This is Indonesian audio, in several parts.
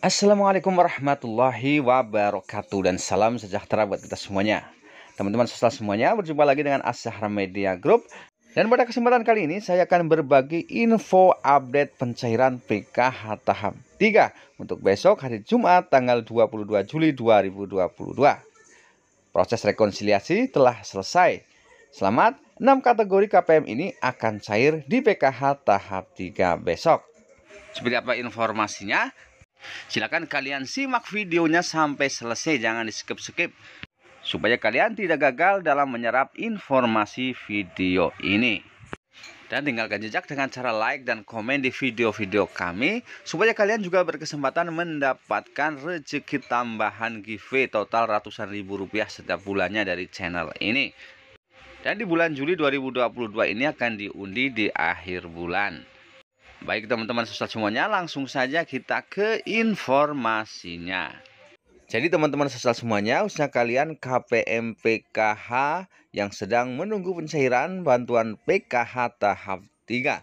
Assalamualaikum warahmatullahi wabarakatuh dan salam sejahtera buat kita semuanya. Teman-teman sosial semuanya, berjumpa lagi dengan Asahra Media Group. Dan pada kesempatan kali ini saya akan berbagi info update pencairan PKH tahap 3 untuk besok hari Jumat tanggal 22 Juli 2022. Proses rekonsiliasi telah selesai. Selamat, 6 kategori KPM ini akan cair di PKH tahap 3 besok. Seperti apa informasinya? Silakan kalian simak videonya sampai selesai, jangan di skip-skip. Supaya kalian tidak gagal dalam menyerap informasi video ini. Dan tinggalkan jejak dengan cara like dan komen di video-video kami. Supaya kalian juga berkesempatan mendapatkan rezeki tambahan giveaway total ratusan ribu rupiah setiap bulannya dari channel ini dan di bulan Juli 2022 ini akan diundi di akhir bulan. Baik teman-teman sosial semuanya, langsung saja kita ke informasinya. Jadi teman-teman sosial semuanya, usaha kalian KPM PKH yang sedang menunggu pencairan bantuan PKH tahap 3.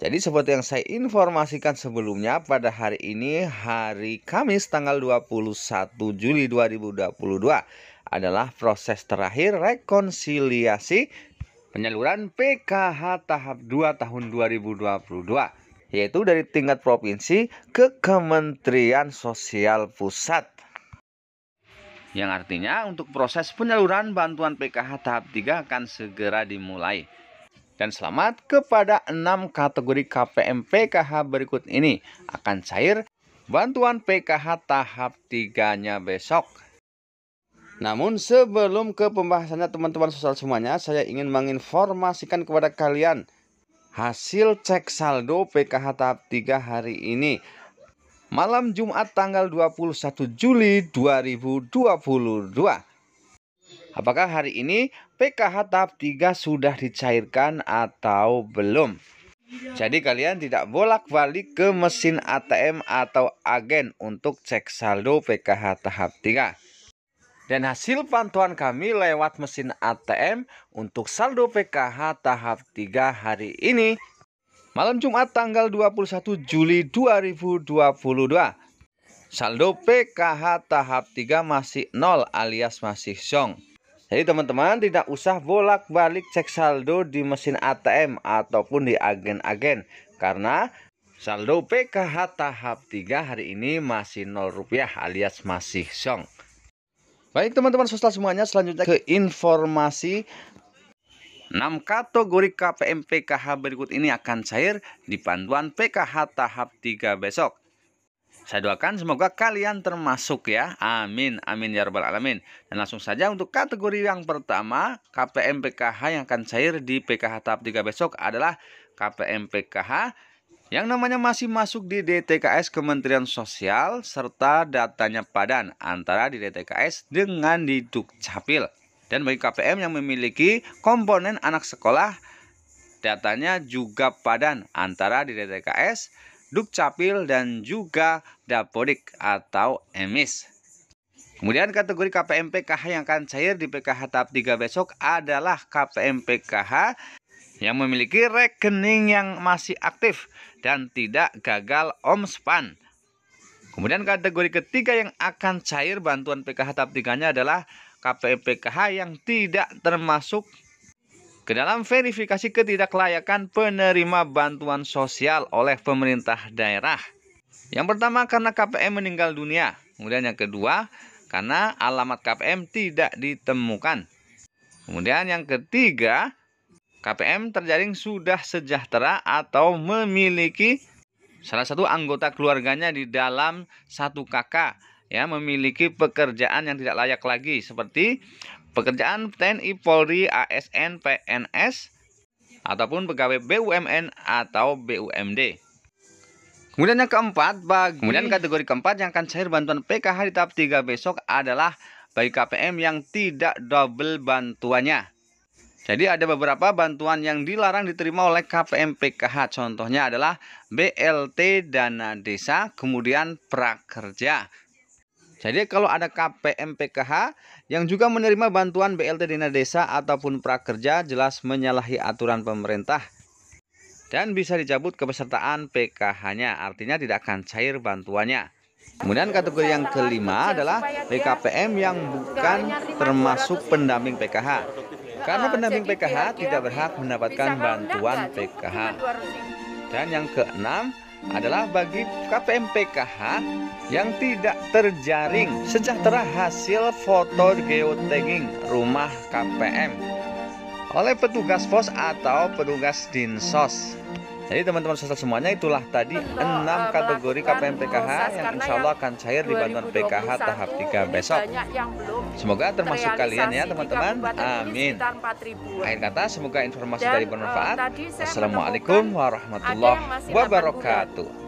Jadi seperti yang saya informasikan sebelumnya pada hari ini hari Kamis tanggal 21 Juli 2022 adalah proses terakhir rekonsiliasi penyaluran PKH tahap 2 tahun 2022 yaitu dari tingkat provinsi ke Kementerian Sosial Pusat yang artinya untuk proses penyaluran bantuan PKH tahap 3 akan segera dimulai. Dan selamat kepada 6 kategori KPM PKH berikut ini akan cair bantuan PKH tahap 3-nya besok. Namun sebelum ke pembahasannya teman-teman sosial semuanya, saya ingin menginformasikan kepada kalian hasil cek saldo PKH tahap 3 hari ini. Malam Jumat tanggal 21 Juli 2022. Apakah hari ini PKH tahap 3 sudah dicairkan atau belum? Jadi kalian tidak bolak-balik ke mesin ATM atau agen untuk cek saldo PKH tahap 3 dan hasil pantauan kami lewat mesin ATM untuk saldo PKH tahap 3 hari ini malam Jumat tanggal 21 Juli 2022. Saldo PKH tahap 3 masih 0 alias masih song. Jadi teman-teman tidak usah bolak-balik cek saldo di mesin ATM ataupun di agen-agen karena saldo PKH tahap 3 hari ini masih 0 rupiah alias masih song. Baik teman-teman sosial semuanya selanjutnya ke informasi 6 kategori KPM PKH berikut ini akan cair di panduan PKH tahap 3 besok. Saya doakan semoga kalian termasuk ya. Amin, amin ya rabbal alamin. Dan langsung saja untuk kategori yang pertama, KPM PKH yang akan cair di PKH tahap 3 besok adalah KPM PKH yang namanya masih masuk di DTKS Kementerian Sosial serta datanya padan antara di DTKS dengan di Dukcapil. Dan bagi KPM yang memiliki komponen anak sekolah, datanya juga padan antara di DTKS, Dukcapil, dan juga Dapodik atau EMIS. Kemudian kategori KPM PKH yang akan cair di PKH tahap 3 besok adalah KPM PKH yang memiliki rekening yang masih aktif dan tidak gagal omspan. Kemudian kategori ketiga yang akan cair bantuan PKH tahap 3-nya adalah KPPKH yang tidak termasuk ke dalam verifikasi ketidaklayakan penerima bantuan sosial oleh pemerintah daerah. Yang pertama karena KPM meninggal dunia, kemudian yang kedua karena alamat KPM tidak ditemukan. Kemudian yang ketiga KPM terjaring sudah sejahtera atau memiliki salah satu anggota keluarganya di dalam satu kakak ya memiliki pekerjaan yang tidak layak lagi seperti pekerjaan TNI, Polri, ASN, PNS ataupun pegawai BUMN atau BUMD. Kemudian yang keempat, bagi... kemudian kategori keempat yang akan cair bantuan PKH di tahap 3 besok adalah bagi KPM yang tidak double bantuannya. Jadi ada beberapa bantuan yang dilarang diterima oleh KPMPKH. Contohnya adalah BLT dana desa, kemudian prakerja. Jadi kalau ada KPMPKH yang juga menerima bantuan BLT dana desa ataupun prakerja jelas menyalahi aturan pemerintah dan bisa dicabut kepesertaan PKH-nya, artinya tidak akan cair bantuannya. Kemudian kategori yang kelima adalah BKPM yang bukan termasuk pendamping PKH. Karena ah, pendamping PKH tidak berhak mendapatkan bantuan PKH. Dan yang keenam adalah bagi KPM PKH yang tidak terjaring sejahtera hasil foto geotagging rumah KPM oleh petugas pos atau petugas dinsos jadi teman-teman sosial semuanya itulah tadi enam eh, kategori KPM PKH yang insya Allah akan cair di bantuan PKH tahap 3 besok. Semoga termasuk kalian ya teman-teman. Amin. Akhir kata semoga informasi dari bermanfaat. Eh, Assalamualaikum warahmatullahi wabarakatuh.